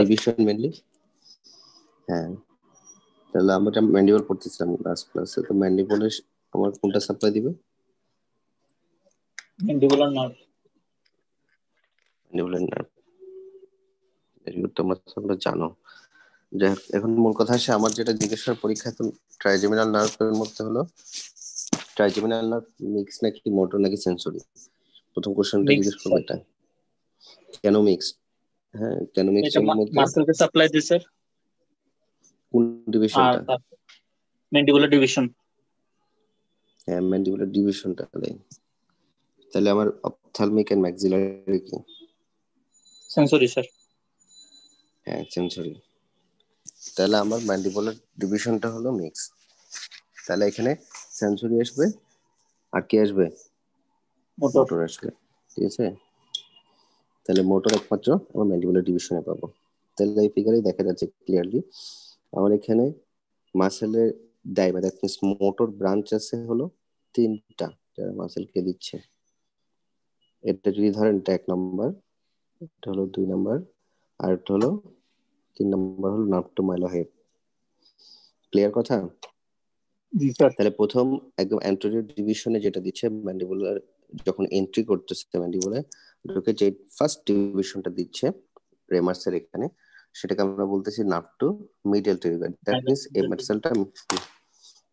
Division mainly হ্যাঁ তাহলে আমরা ম্যান্ডিবল পড়তেছিলাম লাস্ট ক্লাসে তো ম্যান্ডিবলে আমার কোনটা সাপ্লাই দিবে ম্যান্ডিবুলার নার্ভ ম্যান্ডিবুলার নার্ভ এগুলো তোমরা তোমরা জানো যাই এখন মূল কথা আছে আমার যেটা জিজ্ঞাসার পরীক্ষা তো ট্রাইজেমিনাল নার্ভ এর মধ্যে হলো ট্রাইজেমিনাল নার্ভ মিক্স নাকি মোটর নাকি সেন্সরি প্রথম কোশ্চেনটা জিজ্ঞেস করবে এটা কেন মিক্সড হ্যাঁ ইকোনমিক্স এর মধ্যে মাসেলকে সাপ্লাই কোন ডিভিশনটা ম্যান্ডিবুলার ডিভিশন হ্যাঁ ম্যান্ডিবুলার ডিভিশনটা দেয় তাহলে আমার অপথ্যালমিক এন্ড ম্যাক্সিলারি কি সেন্সরি স্যার হ্যাঁ সেন্সরি তাহলে আমার ম্যান্ডিবুলার ডিভিশনটা হলো মিক্স তাহলে এখানে সেন্সরি আসবে আর কি আসবে মোটর আসবে ঠিক আছে তাহলে মোটর একমাত্র আমরা ম্যান্ডিবুলার ডিভিশনে পাবো তাহলে এই ফিগারে দেখা যাচ্ছে ক্লিয়ারলি আমার এখানে মাসেলের ডাইভার দ্যাট মিনস মোটর ব্রাঞ্চ আছে হলো তিনটা যারা মাসেলকে দিচ্ছে এটা যদি ধরেন এটা এক নম্বর এটা হলো দুই নম্বর আর একটা হলো তিন নম্বর হলো নাপ টু মাইল হেড ক্লিয়ার কথা তাহলে প্রথম একদম অ্যান্টোরিয়র ডিভিশনে যেটা দিচ্ছে ম্যান্ডিবুলার যখন এন্ট্রি করতেছে বলে ঢুকে যে ফার্স্ট ডিভিশনটা দিচ্ছে রেমার্সের এখানে সেটাকে আমরা বলতেছি to middle pterygoid that means এই মেটাসেলটা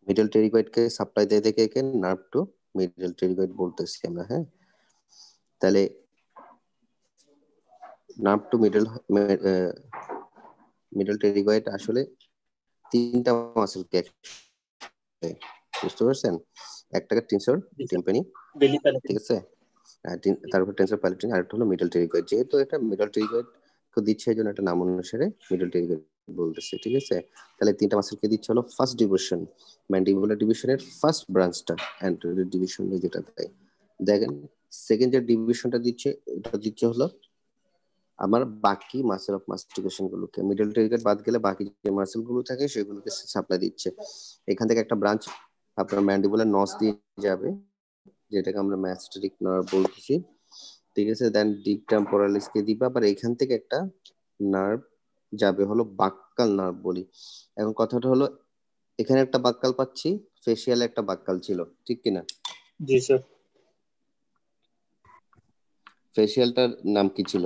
মিডল কে সাপ্লাই দেয় দেখে একে নার্ভ টু মিডল টেরিকয়েড বলতেছি আমরা হ্যাঁ তাহলে nerve to middle middle pterygoid আসলে তিনটা কে বুঝতে পারছেন এক টাকা টিনসর টিম্পানি ঠিক আছে তারপর টেন্সর প্যালেটিন একটা হলো মিডল টেরিকয়েড যেহেতু এটা মিডল টেরিকয়েড তো দিচ্ছে এই জন্য একটা নাম অনুসারে মিডল টেরিকয়েড বলতেছে ঠিক আছে তাহলে তিনটা মাসেলকে দিচ্ছে হলো ফার্স্ট ডিভিশন ম্যান্ডিবুলার ডিভিশনের ফার্স্ট ব্রাঞ্চটা অ্যান্ড ডিভিশন যেটা দেয় দেখেন সেকেন্ড যে ডিভিশনটা দিচ্ছে এটা দিচ্ছে হলো আমার বাকি মাসেল অফ মাস্টিকেশন গুলোকে মিডল টেরিকয়েড বাদ গেলে বাকি যে মাসেল গুলো থাকে সেগুলোকে সাপ্লাই দিচ্ছে এখান থেকে একটা ব্রাঞ্চ আপনার ম্যান্ডিবুলার নস দিয়ে যাবে যেটাকে আমরা ম্যাস্টারিক নার্ভ বলতেছি ঠিক আছে দেন ডিপ কে দিবা আবার এখান থেকে একটা নার্ভ যাবে হলো বাক্কাল নার্ভ বলি এখন কথাটা হলো এখানে একটা বাক্কাল পাচ্ছি ফেসিয়াল একটা বাক্কাল ছিল ঠিক না জি স্যার ফেসিয়ালটার নাম কি ছিল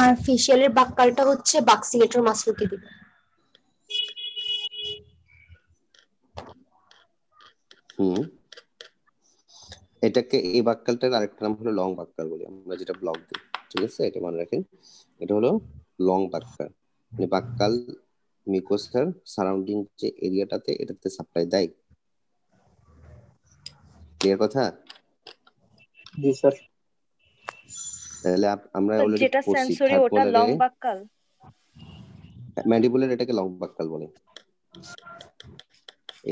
আর ফেশিয়ালের বাক্কালটা হচ্ছে বাক্সিলেটর মাসলকে দিবে হুম এটাকে এই বাক্কালটার আরেকটা নাম হলো লং বাক্কাল বলি আমরা যেটা ব্লক দিই ঠিক আছে এটা মনে রাখেন এটা হলো লং বাক্কাল মানে বাক্কাল মিকোসার সারাউন্ডিং যে এরিয়াটাতে এটাতে সাপ্লাই দেয় ক্লিয়ার কথা জি স্যার তাহলে আমরা অলরেডি যেটা সেন্সরি ওটা লং বাক্কাল ম্যান্ডিবুলার এটাকে লং বাক্কাল বলে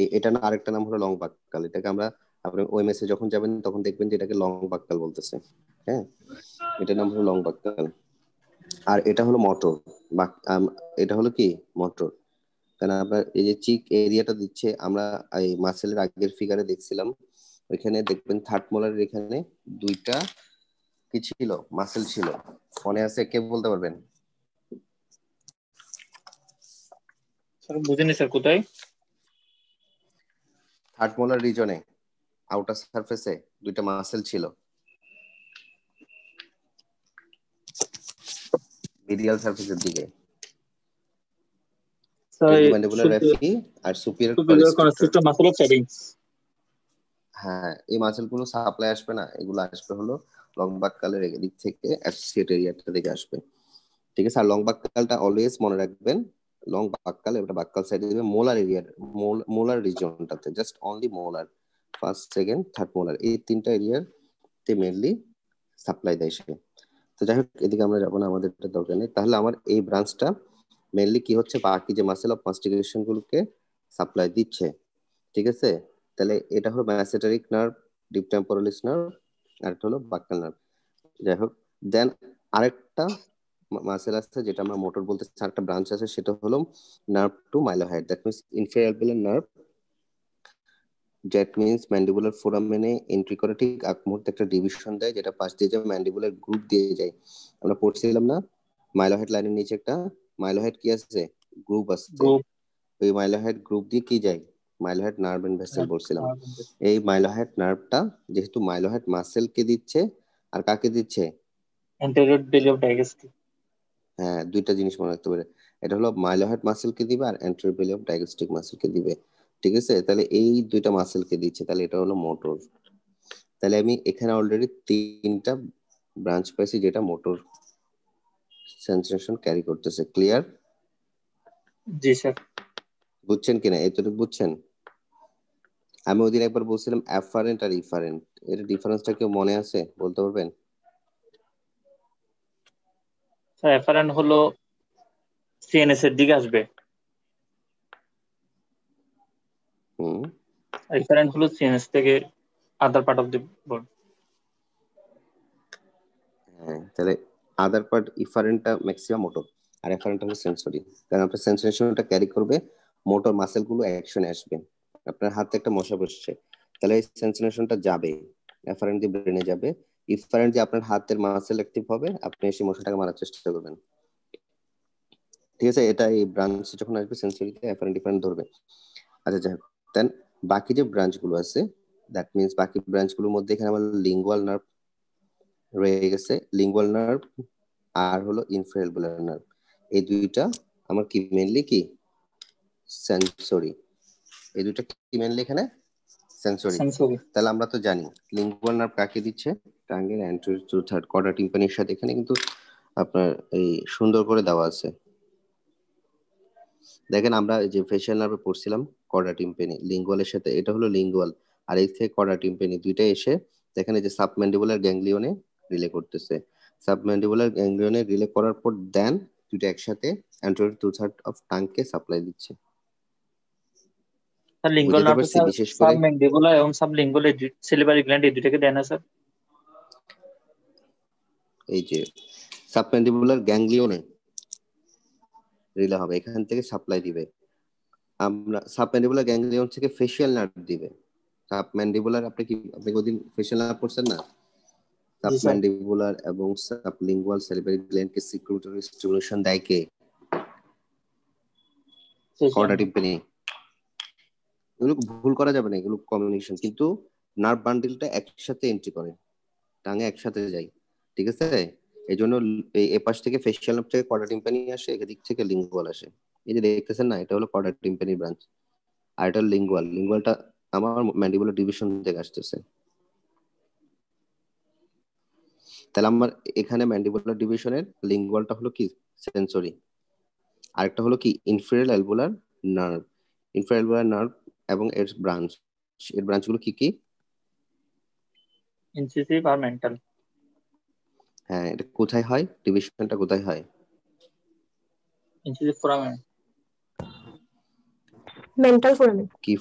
এই এটা না আরেকটা নাম হলো লং বাক্কাল এটাকে আমরা আপনি ওই মেসে যখন যাবেন তখন দেখবেন যে এটাকে লং বাক্কাল বলতেছে হ্যাঁ এটা নাম হলো লং বাক্কাল আর এটা হলো মোটর এটা হলো কি মোটর কারণ আপনার এই যে চিক এরিয়াটা দিচ্ছে আমরা এই মাসেলের আগের ফিগারে দেখছিলাম ওইখানে দেখবেন থার্ড মোলারের এখানে দুইটা কি ছিল মাসেল ছিল মনে আছে কে বলতে পারবেন স্যার বুঝিনি স্যার কোথায় থার্ড মোলার রিজনে আউটার সারফেসে দুইটা মাসেল ছিল মিডিয়াল সারফেসের দিকে স্যার রেফি e আর সুপিরিয়র মাসেল অফ হ্যাঁ এই মাছের কোনো সাপ্লাই আসবে না এগুলো আসবে হলো কালের দিক থেকে অ্যাসোসিয়েট এরিয়াটা থেকে আসবে ঠিক আছে আর লংবাগ কালটা অলওয়েজ মনে রাখবেন লং বাক্কাল এটা বাক্কাল সাইডে দিবে মোলার এরিয়ার মোলার রিজনটাতে just only molar first second third molar এই তিনটা এরিয়ার তে মেনলি সাপ্লাই দেয় সে তো যাই হোক এদিকে আমরা যাবো না আমাদের এটা দরকার নেই তাহলে আমার এই ব্রাঞ্চটা মেনলি কি হচ্ছে বাকি যে মাসেল অফ মাস্টিকেশন গুলোকে সাপ্লাই দিচ্ছে ঠিক আছে তাহলে এটা হলো masseteric nerve deep temporalis nerve আর হলো বাক্কাল নার্ভ যাই হোক দেন আরেকটা মাসেল আছে যেটা আমরা মোটর বলতে একটা ব্রাঞ্চ আছে সেটা হলো nerve to mylohyoid that means inferior alveolar nerve that means mandibular ফোরামেনে এন্ট্রি করে ঠিক এক মুহূর্তে একটা ডিভিশন দেয় যেটা পাশ দিয়ে যায় ম্যান্ডিবুলার গ্রুপ দিয়ে যায় আমরা পড়ছিলাম না মাইলোহাইড লাইনের নিচে একটা মাইলোহাইড কি আছে গ্রুপ আছে ওই মাইলোহাইড গ্রুপ দিয়ে কি যায় মাইলোহেড নার্ভ এন্ড ভেসেল বলছিলাম এই মাইলোহেড নার্ভটা যেহেতু মাইলোহেড কে দিচ্ছে আর কাকে দিচ্ছে অ্যান্টেরিয়র বেলি অফ ডাইগেস্টি হ্যাঁ দুইটা জিনিস মনে রাখতে পারে এটা হলো মাইলোহেড কে দিবে আর অ্যান্টেরিয়র বেলি অফ মাসেল কে দিবে ঠিক আছে তাহলে এই দুইটা মাসেল কে দিচ্ছে তাহলে এটা হলো মোটর তাহলে আমি এখানে অলরেডি তিনটা ব্রাঞ্চ পাইছি যেটা মোটর সেন্সেশন ক্যারি করতেছে ক্লিয়ার জি স্যার বুঝছেন কিনা এতটুকু বুঝছেন আমি ওদিন একবার বলছিলাম অ্যাফারেন্ট আর ইফারেন্ট এর ডিফারেন্সটা কেউ মনে আছে বলতে পারবেন স্যার অ্যাফারেন্ট হলো সিএনএস এর দিকে আসবে হুম রিফারেন্ট হলো সিএনএস থেকে other part of the board হ্যাঁ তাহলে আদার পার্ট ইফারেন্টটা ম্যাক্সিমাম মোটর আর রেফারেন্ট হলো সেন্সরি কারণ আপনার সেন্সেশনটা ক্যারি করবে মোটর মাসেলগুলো অ্যাকশনে আসবে আপনার হাতে একটা মশা বসছে তাহলে এই সেন্সেশনটা যাবে অ্যাফারেন্ট দিয়ে ব্রেনে যাবে ইফারেন্ট দিয়ে আপনার হাতের মাসেল অ্যাক্টিভ হবে আপনি সেই মশাটাকে মারার চেষ্টা করবেন ঠিক আছে এটা এই ব্রাঞ্চ যখন আসবে সেন্সরিতে অ্যাফারেন্ট ডিফারেন্ট ধরবে আচ্ছা যাই হোক দেন বাকি যে ব্রাঞ্চগুলো আছে দ্যাট মিনস বাকি ব্রাঞ্চগুলোর মধ্যে এখানে আমার লিঙ্গুয়াল নার্ভ রয়ে গেছে লিঙ্গুয়াল নার্ভ আর হলো ইনফ্রালবুলার নার্ভ এই দুইটা আমার কি মেনলি কি সেন্সরি এই দুটো কি মেনলি এখানে সেন্সরি তাহলে আমরা তো জানি লিঙ্গুয়াল নার্ভ কাকে দিচ্ছে ট্রাঙ্গেল অ্যান্টেরিয়র থার্ড কোয়াড্রাট টিম্পানির সাথে এখানে কিন্তু আপনার এই সুন্দর করে দেওয়া আছে দেখেন আমরা যে ফেশিয়াল নার্ভে পড়ছিলাম কডা টিম্পেনি লিঙ্গুয়ালের সাথে এটা হলো লিঙ্গুয়াল আর এই থেকে কডা টিম্পেনি দুইটা এসে দেখেন এই যে সাবমেন্ডিবুলার গ্যাংলিয়নে রিলে করতেছে সাবমেন্ডিবুলার গ্যাংলিয়নে রিলে করার পর দেন দুইটা একসাথে অ্যান্ট্রয়েড টু থার্ড অফ টাংকে সাপ্লাই দিচ্ছে স্যার লিঙ্গল নার্ভের বিশেষ করে সাবম্যান্ডিবুলা এবং সিলিভারি গ্ল্যান্ড এই দুটাকে দেন স্যার এই যে সাবম্যান্ডিবুলার গ্যাংলিয়নে হবে এখান থেকে সাপ্লাই দিবে আমরা সাবম্যান্ডিবুলার গ্যাংলিয়ন থেকে ফেশিয়াল নার্ভ দিবে সাবম্যান্ডিবুলার আপনি কি আপনি কোদিন ফেশিয়াল নার্ভ পড়ছেন না সাবম্যান্ডিবুলার এবং সাবলিঙ্গুয়াল গ্ল্যান্ডকে সিক্রিটরি স্টিমুলেশন দেয় কে এগুলো ভুল করা যাবে না এগুলো কমিউনিকেশন কিন্তু নার্ভ বান্ডিলটা একসাথে এন্ট্রি করে টাঙে একসাথে যাই ঠিক আছে এই জন্য এপাশ থেকে ফেসিয়াল নার্ভ থেকে কর্ডা টিম্পানি আসে এদিক থেকে লিঙ্গুয়াল আসে এই যে দেখতেছেন না এটা হলো কর্ডা টিম্পানি ব্রাঞ্চ আর এটা লিঙ্গুয়াল লিঙ্গুয়ালটা আমার ম্যান্ডিবুলার ডিভিশন থেকে আসতেছে তাহলে আমার এখানে ম্যান্ডিবুলার ডিভিশনের লিঙ্গুয়ালটা হলো কি সেন্সরি আরেকটা হলো কি ইনফেরিয়াল অ্যালবুলার নার্ভ ইনফেরিয়াল অ্যালবুলার নার্ভ এবং এর ব্রাঞ্চ এর গুলো কি কি আর মেন্টাল হ্যাঁ এটা কোথায় হয় ডিভিশনটা কোথায় হয় মেন্টাল কি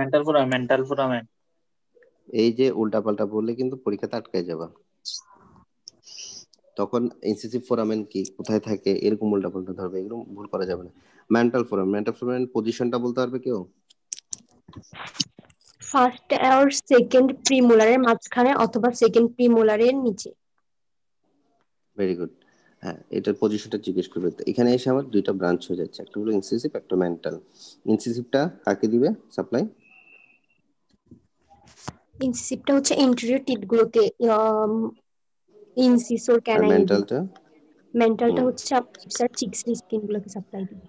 মেন্টাল মেন্টাল এই যে উল্টাপাল্টা বললে কিন্তু পরীক্ষাতে আটকে যাবে তখন ইনসেসিভ ফোরামেন কি কোথায় থাকে এরকম উল্টাপাল্টা ধরবে এরকম ভুল করা যাবে না মেন্টাল ফোরাম মেন্টাল ফোরামেন পজিশনটা বলতে পারবে কেউ ফার্স্ট আর সেকেন্ড প্রিমোলারের মাঝখানে অথবা সেকেন্ড প্রিমোলারের নিচে ভেরি গুড হ্যাঁ এটার পজিশনটা জিজ্ঞেস করবে এখানে এসে আমার দুইটা ব্রাঞ্চ হয়ে যাচ্ছে একটা হলো ইনসিসিভ একটা মেন্টাল ইনসিসিভটা কাকে দিবে সাপ্লাই ইনসিসিভটা হচ্ছে ইন্টেরিয়র টিট গুলোকে ইনসিসর ক্যানাই মেন্টালটা মেন্টালটা হচ্ছে আপনার চিক্স স্কিন গুলোকে সাপ্লাই দিবে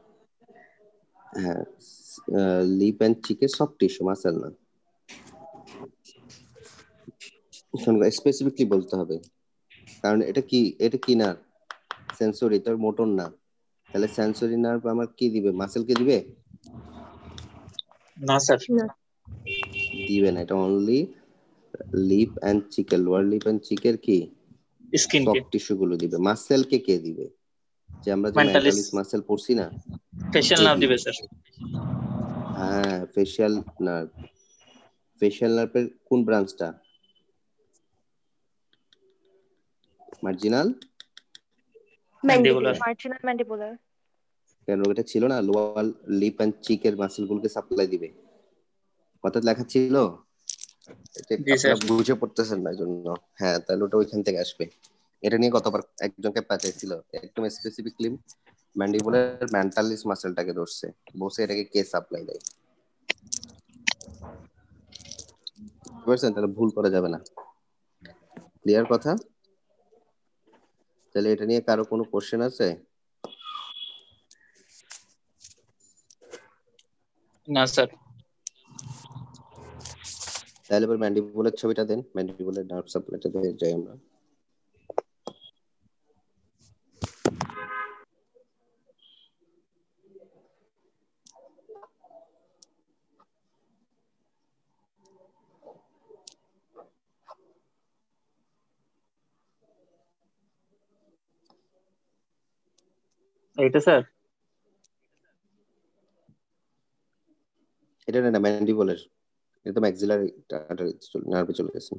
হ্যাঁ লিপ অ্যান্ড চিকের সব টিস্যু মাসেল না স্পেসিফিকলি বলতে হবে কারণ এটা কি এটা কি সেন্সরি তোর মোটর না তাহলে সেন্সরি নার্ভ আমার কি দিবে মাসেল কে দিবে না স্যার দিবে না এটা অনলি লিপ এন্ড চিকের লোয়ার লিপ এন্ড চিকের কি স্কিন কে টিস্যু গুলো দিবে মাসেল কে কে দিবে যে আমরা যে মাসেল পড়ছি না ফেশিয়াল নার্ভ দিবে স্যার হ্যাঁ ফেশিয়াল নার্ভ ফেশিয়াল নার্ভের কোন ব্রাঞ্চটা মার্জিনাল মার্জিনাল ম্যান্ডিবুলার কেন এটা ছিল না লোয়ার লিপ এন্ড চিকের মাসল গুলোকে সাপ্লাই দিবে কথা লেখা ছিল বুঝে পড়তেছেন না জন্য হ্যাঁ তাহলে ওটা ওইখান থেকে আসবে এটা নিয়ে কতবার একজনকে পাঠাইছিল একদম স্পেসিফিকলি ম্যান্ডিবুলার ম্যান্টালিস মাসেলটাকে ধরছে বসে এটাকে কে সাপ্লাই দেয় বুঝছেন তাহলে ভুল করা যাবে না ক্লিয়ার কথা তাহলে এটা নিয়ে কারো কোনো কোশ্চেন আছে না স্যার তাহলে এবার ম্যান্ডিবুলার ছবিটা দেন ম্যান্ডিবুলার নার্ভ সাপ্লাইটা দিয়ে যাই আমরা এইটা স্যার এটা না ম্যান্ডিবলের এটা ম্যাক্সিলারি নার্ভে চলে গেছে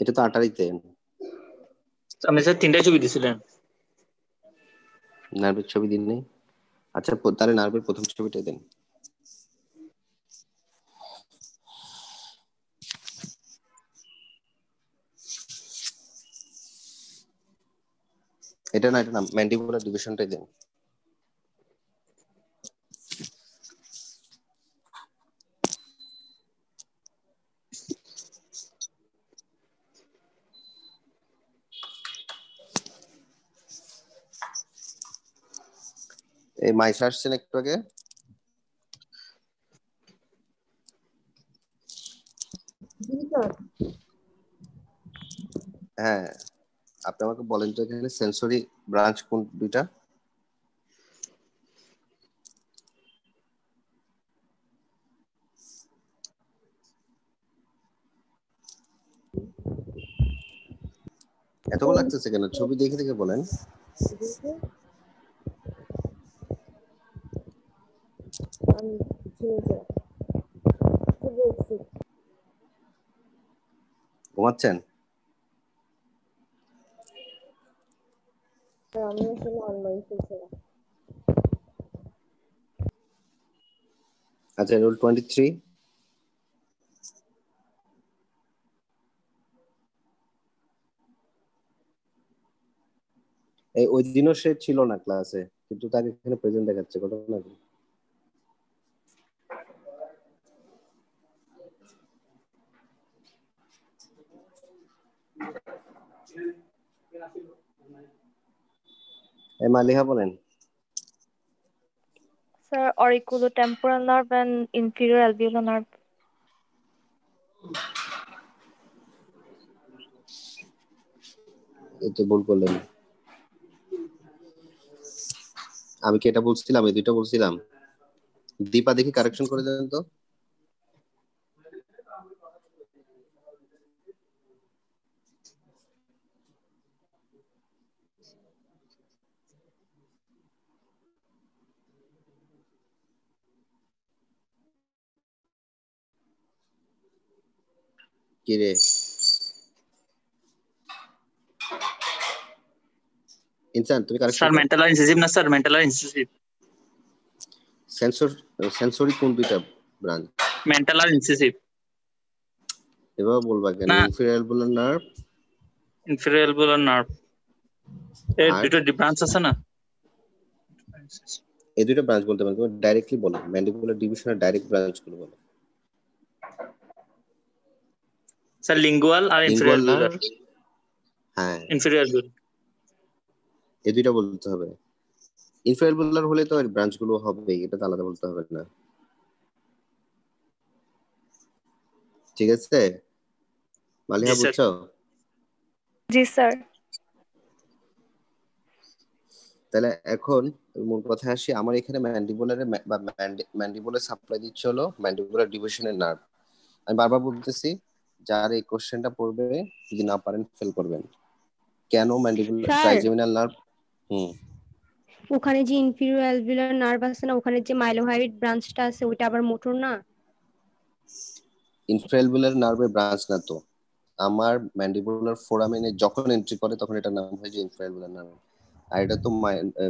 এটা তো আটারিতে আপনি স্যার তিনটা ছবি দিছিলেন নার্ভের ছবি দিন নেই আচ্ছা তাহলে নার্ভের প্রথম ছবিটা দেন এটা না এটা না ম্যান্ডিবুলার ডিভিশনটাই দেন এই মাইশা আসছেন একটু আগে হ্যাঁ আপনি আমাকে বলেন তো এখানে সেন্সরি ব্রাঞ্চ কোন দুইটা এত লাগতেছে কেন ছবি দেখে দেখে বলেন ঘুমাচ্ছেন আচ্ছা রুল টোয়েন্টি থ্রি এই ওই দিনও সে ছিল না ক্লাসে কিন্তু তাকে এখানে প্রেজেন্ট দেখাচ্ছে ঘটনা কি মালিহা বলেন Sir, auriculotemporal nerve and inferior alveolar nerve. ভুল করলেন আমি কি এটা বলছিলাম এই দুইটা বলছিলাম দীপা দেখি কারেকশন করে দেন তো কিরে ইনসান তুমি কারেক্ট মেন্টাল ইনসেসিভ না sir mental incisive sensor sensory কোন দুইটা ব্রাঞ্চ মেন্টাল আর ইনসেসিভ বলবা কেন ইনফেরিয়াল বুলার নার্ভ ইনফেরিয়াল বুলার নার্ভ এর দুটো ব্রাঞ্চ আছে না এই দুটো ব্রাঞ্চ বলতে পারো ডাইরেক্টলি বলো ম্যান্ডিবুলার ডিভিশনের ডাইরেক্ট ব্রাঞ্চ গুলো বলো স্যার লিঙ্গুয়াল আর ইনফেরিয়র গুলার হ্যাঁ ইনফেরিয়র গুলার এই দুটো বলতে হবে ইনফেরিয়র গুলার হলে তো এর ব্রাঞ্চ গুলো হবে এটা তো আলাদা বলতে হবে না ঠিক আছে মালিহা বুঝছো জি স্যার তাহলে এখন মূল কথা আসি আমার এখানে ম্যান্ডিবুলারে বা ম্যান্ডিবুলার সাপ্লাই দিচ্ছে হলো ম্যান্ডিবুলার ডিভিশনের নার্ভ আমি বারবার বলতেছি যার এই কোশ্চেনটা পড়বে যদি না পারেন ফেল করবেন কেন ম্যান্ডিবুলার ট্রাইজেমিনাল নার্ভ হুম ওখানে যে ইনফেরিয়র অ্যালভিওলার নার্ভ আছে না ওখানে যে মাইলোহাইড ব্রাঞ্চটা আছে ওটা আবার মোটর না ইনফেরিয়র অ্যালভিওলার নার্ভের ব্রাঞ্চ না তো আমার ম্যান্ডিবুলার ফোরামেনে যখন এন্ট্রি করে তখন এটার নাম হয় যে ইনফেরিয়র অ্যালভিওলার নার্ভ আর এটা তো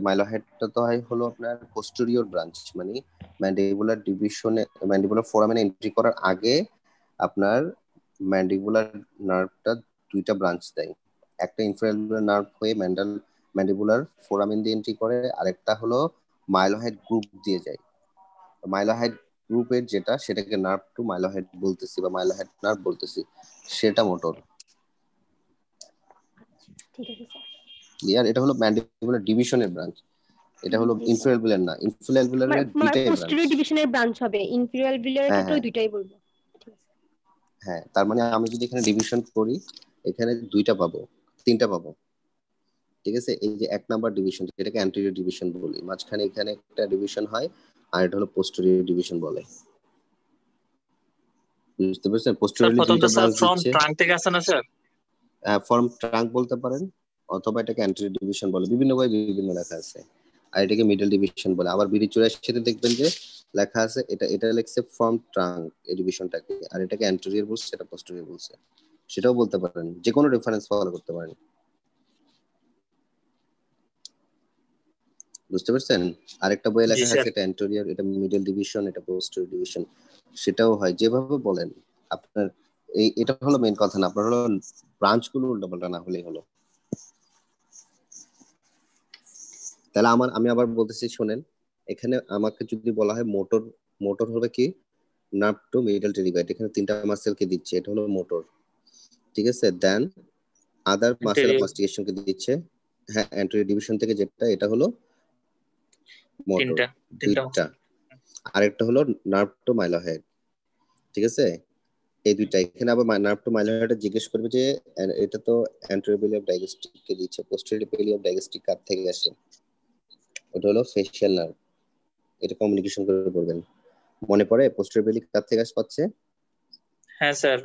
মাইলোহেডটা তো হয় হলো আপনার পোস্টেরিয়র ব্রাঞ্চ মানে ম্যান্ডিবুলার ডিভিশনে ম্যান্ডিবুলার ফোরামেন এন্ট্রি করার আগে আপনার ম্যান্ডিবুলার নার্ভটা দুইটা ব্রাঞ্চ দেয় একটা ইনফেরিয়র নার্ভ হয়ে ম্যান্ডাল ম্যান্ডিবুলার ফোরামিন দিয়ে এন্ট্রি করে আরেকটা হলো মাইলোহেড গ্রুপ দিয়ে যায় মাইলোহেড গ্রুপের যেটা সেটাকে নার্ভ টু মাইলোহেড বলতেছি বা মাইলোহেড নার্ভ বলতেছি সেটা মোটর ঠিক আছে ক্লিয়ার এটা হলো ম্যান্ডিবুলার ডিভিশনের ব্রাঞ্চ এটা হলো ইনফেরিয়াল আচ্ছা। বিলার না ইনফেরিয়াল বিলার মানে মানে দুইটাই পোস্টেরিয়র ডিভিশনের ব্রাঞ্চ হবে ইনফেরিয়াল বিলার হ্যাঁ। তো দুইটাই বলবো হ্যাঁ তার মানে আমি যদি এখানে ডিভিশন করি এখানে দুইটা পাবো তিনটা পাবো ঠিক আছে এই যে এক নাম্বার ডিভিশন এটাকে অ্যান্টেরিয়র ডিভিশন বলি মাঝখানে এখানে একটা ডিভিশন হয় আর এটা হলো পোস্টেরিয়র ডিভিশন বলে বুঝতে পারছেন posterior division sir from trunk থেকে আসে না স্যার ফর্ম হ্যাঁ, ট্রাঙ্ক বলতে পারেন অথবা এটাকে অ্যান্ট্রি ডিভিশন বলে বিভিন্ন ভাবে বিভিন্ন লেখা আছে আর এটাকে মিডল ডিভিশন বলে আবার বিড়ি সাথে দেখবেন যে লেখা আছে এটা এটা লেখছে ফ্রম ট্রাঙ্ক এই ডিভিশনটাকে আর এটাকে অ্যান্টেরিয়র বলছে এটা পোস্টেরিয়র বলছে সেটাও বলতে পারেন যে কোনো রেফারেন্স ফলো করতে পারেন বুঝতে পারছেন আরেকটা বইয়ে লেখা আছে এটা অ্যান্টেরিয়র এটা মিডল ডিভিশন এটা পোস্টেরিয়র ডিভিশন সেটাও হয় যেভাবে বলেন আপনার এই এটা হলো মেইন কথা না আপনার হলো ব্রাঞ্চগুলো উল্টাপাল্টা না হলেই হলো তাহলে আমার আমি আবার বলতেছি শোনেন এখানে আমাকে যদি বলা হয় মোটর মোটর হবে কি নার্ভ টু মিডল টেরিবাইট এখানে তিনটা কে দিচ্ছে এটা হলো মোটর ঠিক আছে দেন আদার মাসেল মাস্টিকেশনকে দিচ্ছে হ্যাঁ অ্যান্টেরিয়র ডিভিশন থেকে যেটা এটা হলো মোটর দুইটা আরেকটা হলো নার্ভ টু মাইলোহেড ঠিক আছে এই দুইটা এখানে আবার নার্ভ টু মাইলোহেড জিজ্ঞেস করবে যে এটা তো অ্যান্টেরিয়র পেলিয়াম ডাইগেস্টিক কে দিচ্ছে পোস্টেরিয়র পেলিয়াম ডাইগেস্টিক কার থেকে আসে ওটা হলো ফেশিয়াল নার্ভ এটা কমিউনিকেশন করে বলবেন মনে পড়ে পোস্টার বেলি কার থেকে পাচ্ছে হ্যাঁ স্যার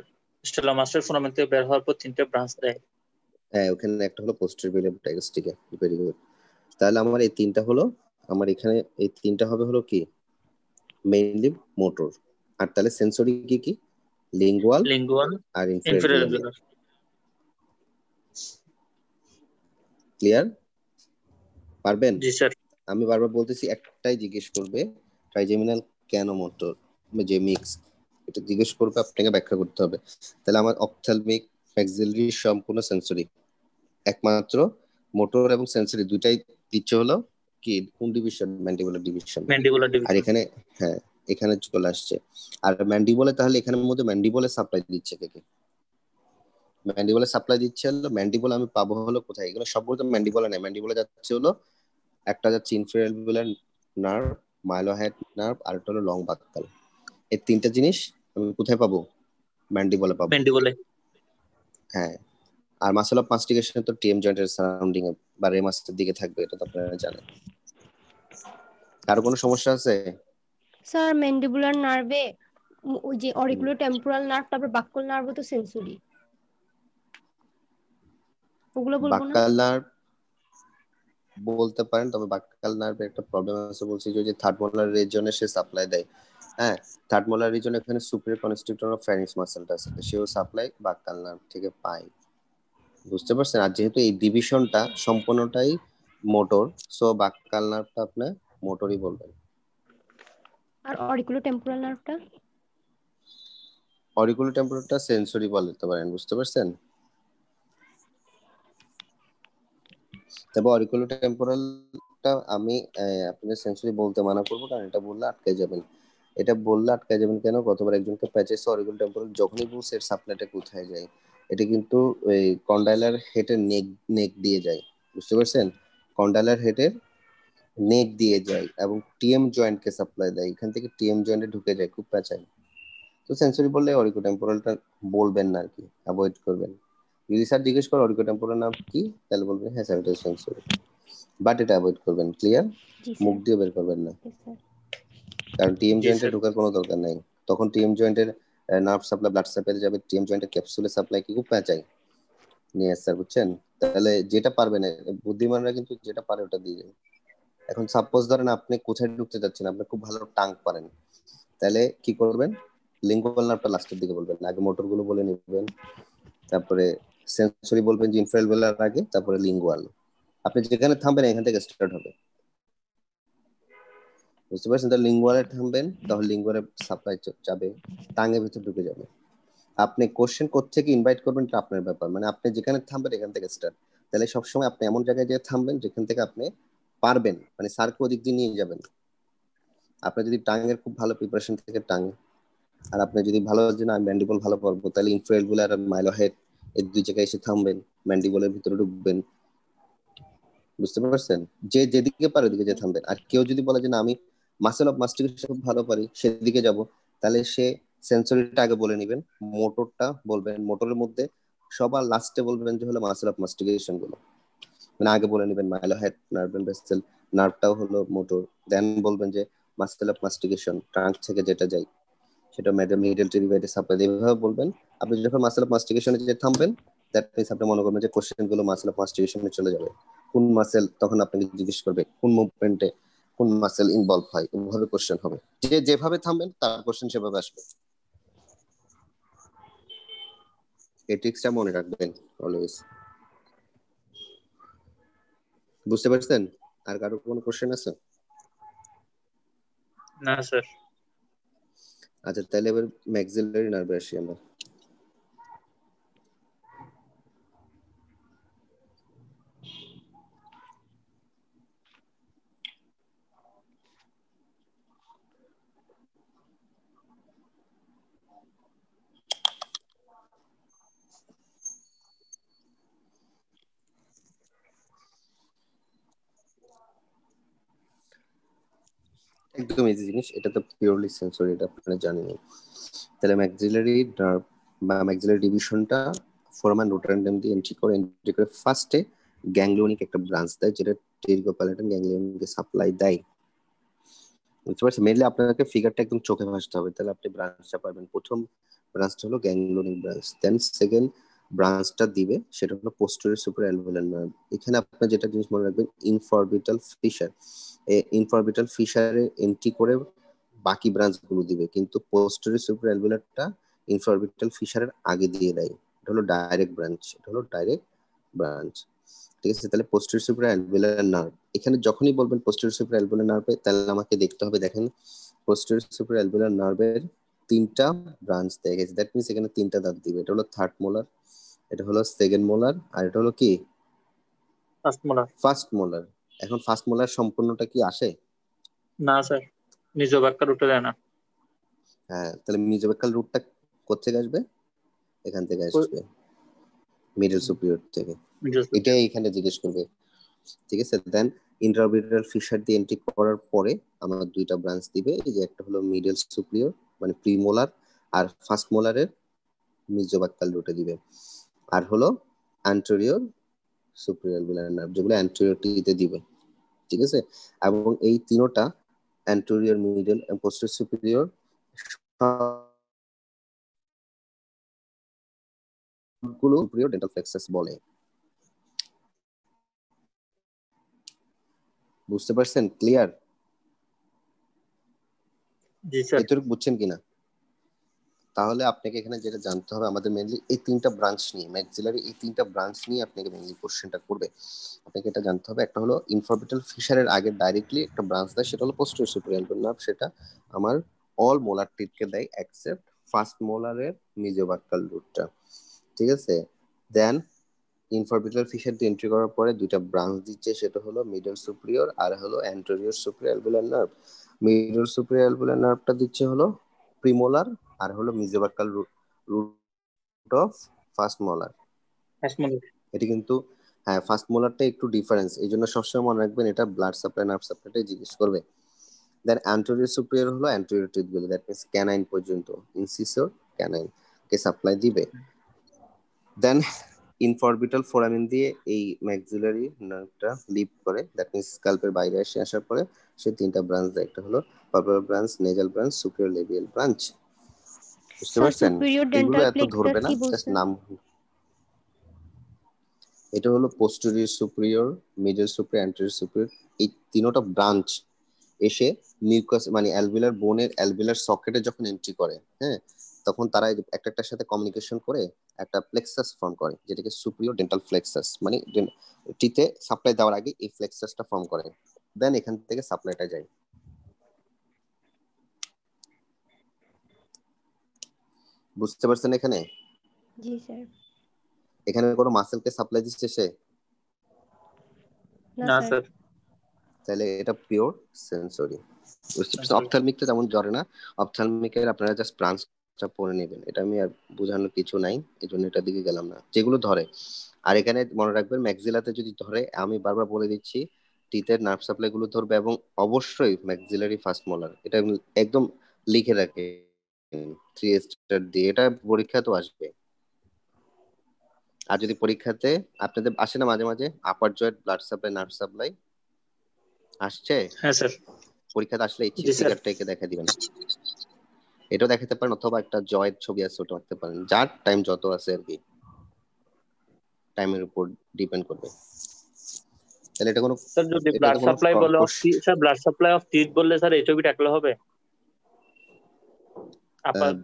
স্টেলা মাস্টার ফোরামেন থেকে বের হওয়ার পর তিনটা ব্রাঞ্চ দেয় হ্যাঁ ওখানে একটা হলো পোস্টার বেলি ডায়াগনস্টিকে ভেরি গুড তাহলে আমার এই তিনটা হলো আমার এখানে এই তিনটা হবে হলো কি মেইনলি মোটর আর তাহলে সেন্সরি কি কি লিঙ্গুয়াল লিঙ্গুয়াল আর ইনফ্রারেড ক্লিয়ার পারবেন জি স্যার আমি বারবার বলতেছি একটাই জিজ্ঞেস করবে ট্রাইজেমিনাল কেন মোটর যে মিক্স এটা জিজ্ঞেস করবে আপনাকে ব্যাখ্যা করতে হবে তাহলে আমার অপথালমিক ম্যাক্সিলারি সম্পূর্ণ সেন্সরি একমাত্র মোটর এবং সেন্সরি দুটাই দিচ্ছে হলো কি কোন division mandibular division mandibular division আর এখানে হ্যাঁ এখানে চলে আসছে আর ম্যান্ডিবলে তাহলে এখানের মধ্যে ম্যান্ডিবলে সাপ্লাই দিচ্ছে কে কে ম্যান্ডিবলে সাপ্লাই দিচ্ছে হলো ম্যান্ডিবল আমি পাবো হলো কোথায় এগুলো সবগুলো তো ম্যান্ডিবলে নেই ম্যান্ডিবলে যাচ্ছে হলো একটা যাচ্ছে ইনফেরিয়াল ভিবুলার নার্ভ মাইলোহাইড নার্ভ আর একটা হলো লং বাকতাল এই তিনটা জিনিস আমি কোথায় পাবো ম্যান্ডিবলে পাবো বলে হ্যাঁ আর মাসল অফ মাস্টিকেশন তো টিএম জয়েন্টের সারাউন্ডিং এ বা রেমাসের দিকে থাকবে এটা তো আপনারা জানেন কারো কোনো সমস্যা আছে স্যার ম্যান্ডিবুলার নার্ভে ওই যে অরিকুলো টেম্পোরাল নার্ভ তারপর বাক্কল নার্ভ তো সেন্সরি ওগুলো বলবো না বাক্কাল নার্ভ বলতে পারেন তবে বাক্কাল নার্ভে একটা প্রবলেম আছে বলছি যে থার্ড মোলার রিজনে সে সাপ্লাই দেয় হ্যাঁ থার্ড মোলার রিজনে এখানে সুপ্রিয় কনস্ট্রিক্টর অফ ফ্যারিস মাসেলটা আছে সেও সাপ্লাই বাক্কাল নার্ভ থেকে পায় বুঝতে পারছেন আর যেহেতু এই ডিভিশনটা সম্পূর্ণটাই মোটর সো বাক্কাল নার্ভটা আপনি মোটরই বলবেন আর অরিকুলো টেম্পোরাল নার্ভটা অরিকুলো টেম্পোরালটা সেন্সরি বলতে পারেন বুঝতে পারছেন তবে অরিকুলো টেম্পোরালটা আমি আপনাদের সেন্সরি বলতে মানা করবো কারণ এটা বললে আটকে যাবেন এটা বললে আটকে যাবেন কেন গতবার একজনকে প্যাচেসে অরিকুলো টেম্পোরাল যখনই বুঝ এর সাপ্লাইটা কোথায় যায় এটা কিন্তু এই কন্ডাইলার হেটের নেক নেক দিয়ে যায় বুঝতে পারছেন কন্ডাইলার হেটের নেক দিয়ে যায় এবং টিএম জয়েন্টকে সাপ্লাই দেয় এখান থেকে টিএম জয়েন্টে ঢুকে যায় খুব প্যাঁচায় তো সেন্সরি বললে টেম্পোরালটা বলবেন না আর কি অ্যাভয়েড করবেন যদি স্যার জিজ্ঞেস করে অডিও পুরো নাম কি তাহলে বলবেন হ্যাঁ স্যানিটারি সেন্সরি বাট এটা অ্যাভয়েড করবেন ক্লিয়ার মুখ দিয়ে বের করবেন না কারণ টিএম জয়েন্টে ঢোকার কোনো দরকার নাই তখন টিএম জয়েন্টের নার্ভ সাপ্লাই ব্লাড সাপ্লাই যাবে টিএম জয়েন্টের ক্যাপসুলে সাপ্লাই কি খুব পেঁচাই নিয়ে আসছে বুঝছেন তাহলে যেটা পারবে না বুদ্ধিমানরা কিন্তু যেটা পারে ওটা দিয়ে যাবে এখন সাপোজ ধরেন আপনি কোথায় ঢুকতে যাচ্ছেন আপনি খুব ভালো টাং পারেন তাহলে কি করবেন লিঙ্গুয়াল নার্ভটা লাস্টের দিকে বলবেন আগে মোটরগুলো বলে নেবেন তারপরে সেন্সরি বলবেন যে ইনফ্রাল বেলার আগে তারপরে লিঙ্গুয়াল আপনি যেখানে থামবেন এখান থেকে স্টার্ট হবে বুঝতে পারছেন তাহলে লিঙ্গুয়ালে থামবেন তাহলে লিঙ্গুয়ালে সাপ্লাই যাবে টাঙ্গের ভিতর ঢুকে যাবে আপনি কোশ্চেন থেকে ইনভাইট করবেন এটা আপনার ব্যাপার মানে আপনি যেখানে থামবেন এখান থেকে স্টার্ট তাহলে সবসময় আপনি এমন জায়গায় যে থামবেন যেখান থেকে আপনি পারবেন মানে স্যারকে ওদিক দিয়ে নিয়ে যাবেন আপনি যদি টাঙ্গের খুব ভালো প্রিপারেশন থেকে টাঙ্গে আর আপনি যদি ভালো যে না ম্যান্ডিবল ভালো পারবো তাহলে ইনফ্লুয়েন্ট গুলো আর মাইলোহেড এই দুই জায়গায় এসে থামবেন ম্যান্ডিবলের ভিতরে ঢুকবেন বুঝতে পারছেন যে যেদিকে পারে ওদিকে যে থামবেন আর কেউ যদি বলে যে না আমি মাসেল অফ মাস্টিকেশন খুব ভালো পারি সেদিকে যাব তাহলে সে সেন্সরিটা আগে বলে নেবেন মোটরটা বলবেন মোটরের মধ্যে সবার লাস্টে বলবেন যে হলো মাসেল অফ মাস্টিকেশন গুলো মানে আগে বলে নেবেন মাইলোহেড নার্ভ ভেসেল নার্ভটাও হলো মোটর দেন বলবেন যে মাসেল অফ মাস্টিকেশন ট্রাঙ্ক থেকে যেটা যায় সেটা ম্যাডাম মিডল ডেরিভেটিভ সাপ্লাই এইভাবে বলবেন আপনি যখন মাসেল অফ মাস্টিকেশনে যে থামবেন দ্যাট মিনস আপনি মনে করবেন যে কোশ্চেন গুলো মাসেল অফ মাস্টিকেশনে চলে যাবে কোন মাসেল তখন আপনাকে জিজ্ঞেস করবে কোন মুভমেন্টে কোন মাসেল ইনভলভ হয় ওইভাবে কোশ্চেন হবে যে যেভাবে থামবেন তার কোশ্চেন সেভাবে আসবে এই মনে রাখবেন অলওয়েজ বুঝতে পারছেন আর কারো কোনো কোশ্চেন আছে না স্যার আচ্ছা তাহলে এবার ম্যাক্সিলারি নার্ভে আসি আমরা একদম ইজি জিনিস এটা তো পিওরলি সেন্সরি এটা আপনারা জানেন তাহলে ম্যাক্সিলারি নার্ভ বা ম্যাক্সিলারি ডিভিশনটা ফোরামান রোটারেন্ডাম দিয়ে এন্ট্রি করে এন্ট্রি করে ফার্স্টে গ্যাংলিয়নিক একটা ব্রাঞ্চ দেয় যেটা টেরিগো প্যালেটাম গ্যাংলিয়নকে সাপ্লাই দেয় বুঝতে পারছি মেনলি আপনাকে ফিগারটা একদম চোখে ভাসতে হবে তাহলে আপনি ব্রাঞ্চটা পারবেন প্রথম ব্রাঞ্চটা হলো গ্যাংলিয়নিক ব্রাঞ্চ দেন সেকেন্ড ব্রাঞ্চটা দিবে সেটা হলো পোস্টেরিয়র সুপার অ্যালভোলার নার্ভ এখানে আপনার যেটা জিনিস মনে রাখবেন ইনফরবিটাল ফিশার ইনফারবিটাল ফিশারে এন্ট্রি করে বাকি ব্রাঞ্চ গুলো দিবে কিন্তু পোস্টেরিয়র সুপার অ্যালভিলারটা ইনফারবিটাল ফিশারের আগে দিয়ে দেয় এটা হলো ডাইরেক্ট ব্রাঞ্চ এটা হলো ডাইরেক্ট ব্রাঞ্চ ঠিক আছে তাহলে পোস্টেরিয়র সুপার অ্যালভিলার নার্ভ এখানে যখনই বলবেন পোস্টেরিয়র সুপার অ্যালভিলার নার্ভে তাহলে আমাকে দেখতে হবে দেখেন পোস্টেরিয়র সুপার অ্যালভিলার নার্ভের তিনটা ব্রাঞ্চ দেয়া গেছে দ্যাট মিন্স এখানে তিনটা দাঁত দিবে এটা হলো থার্ড মোলার এটা হলো সেকেন্ড মোলার আর এটা হলো কি ফার্স্ট মোলার ফার্স্ট মোলার এখন ফার্স্ট মোলার সম্পূর্ণটা কি আসে না স্যার মিজো রুটে না হ্যাঁ তাহলে মিজো রুটটা রুটটা থেকে আসবে এখান থেকে আসবে মিডল সুপিরিয়র থেকে এটা এখানে জিজ্ঞেস করবে ঠিক আছে দেন ইন্টারবিটাল ফিশার দিয়ে এন্ট্রি করার পরে আমার দুইটা ব্রাঞ্চ দিবে এই যে একটা হলো মিডল সুপিরিয়র মানে প্রিমোলার আর ফার্স্ট মোলারের মিজো রুটে দিবে আর হলো অ্যান্টেরিয়র সুপ্রিয়াল বিলার যেগুলো অ্যান্টেরিয়র টিতে দিবে ঠিক আছে এবং এই তিনোটা অ্যান্টেরিয়র মিডল এবং পোস্টের সুপিরিয়র গুলো সুপিরিয়র ডেন্টাল ফ্লেক্সাস বলে বুঝতে পারছেন ক্লিয়ার জি স্যার বুঝছেন কিনা তাহলে আপনাকে এখানে যেটা জানতে হবে আমাদের মেনলি এই তিনটা ব্রাঞ্চ নিয়ে ম্যাক্সিলারি এই তিনটা ব্রাঞ্চ নিয়ে আপনাকে মেনলি কোশ্চেনটা করবে আপনাকে এটা জানতে হবে একটা হলো ইনফরমেটাল ফিশারের আগে ডাইরেক্টলি একটা ব্রাঞ্চ দেয় সেটা হলো পোস্টের সুপিরিয়াল নার্ভ সেটা আমার অল মোলার টিপকে দেয় অ্যাকসেপ্ট ফার্স্ট মোলারের মিজোবাক্কাল রুটটা ঠিক আছে দেন ইনফরবিটাল ফিশার দিয়ে এন্ট্রি করার পরে দুইটা ব্রাঞ্চ দিচ্ছে সেটা হলো মিডল সুপ্রিয়র আর হলো anterior superior alveolar nerve middle superior alveolar নার্ভটা দিচ্ছে হলো প্রিমোলার আর হলো mesio root of first molar এটি কিন্তু হ্যাঁ ফার্স্ট মোলারটা একটু ডিফারেন্স এই জন্য সবসময় মনে রাখবেন এটা ব্লাড সাপ্লাই নার্ভ সাপ্লাইটাই জিজ্ঞেস করবে দেন অ্যান্টোরিয়র সুপ্রিয়র হলো অ্যান্টোরিয়র টিথগুলো দ্যাট মিনস ক্যানাইন পর্যন্ত ইনসিসর ক্যানাইন কে সাপ্লাই দিবে দেন ইনফরবিটাল ফোরামিন দিয়ে এই ম্যাক্সিলারি নার্ভটা লিপ করে দ্যাট মিনস স্কাল্পের বাইরে এসে আসার পরে সে তিনটা ব্রাঞ্চ দেয় একটা হলো পারপাল branch nasal branch superior labial branch বুঝতে পারছেন এগুলো এত ধরবে না জাস্ট নাম এটা হলো পোস্টেরিয়র মেজর অ্যান্টেরিয়র এই ব্রাঞ্চ এসে মিউকাস মানে অ্যালভিলার বোনের অ্যালভিলার সকেটে যখন এন্ট্রি করে হ্যাঁ তখন তারা একটা একটার সাথে কমিউনিকেশন করে একটা ফ্লেক্সাস ফর্ম করে যেটাকে সুপ্রিয় ডেন্টাল ফ্লেক্সাস মানে টিতে সাপ্লাই দেওয়ার আগে এই ফ্লেক্সাসটা ফর্ম করে দেন এখান থেকে সাপ্লাইটা যায় বুঝতে পারছেন এখানে জি স্যার এখানে কোনো মাসেলকে সাপ্লাই দিচ্ছে সে না স্যার তাহলে এটা পিওর সেন্সরি বুঝতে পারছেন তেমন জ্বরে না অপথালমিকের আপনারা জাস্ট প্রান্সটা পরে নেবেন এটা আমি আর বোঝানোর কিছু নাই এই জন্য এটার দিকে গেলাম না যেগুলো ধরে আর এখানে মনে রাখবেন ম্যাক্সিলাতে যদি ধরে আমি বারবার বলে দিচ্ছি টিথের নার্ভ সাপ্লাই গুলো ধরবে এবং অবশ্যই ম্যাক্সিলারি ফার্স্ট মোলার এটা একদম লিখে রাখে থ্রি স্টার দিয়ে এটা পরীক্ষা তো আসবে আর যদি পরীক্ষাতে আপনাদের আসে না মাঝে মাঝে upper joint blood supply nerve supply আসছে হ্যাঁ স্যার পরীক্ষাতে আসলে দেখা দিবেন এটাও দেখাতে পারেন অথবা একটা জয়ের ছবি আছে ওটা আঁকতে পারেন যার টাইম যত আছে আর কি টাইমের উপর ডিপেন্ড করবে তাহলে এটা কোনো স্যার যদি ব্লাড সাপ্লাই বলে স্যার ব্লাড সাপ্লাই অফ বললে স্যার এই ছবিটা আঁকলে হবে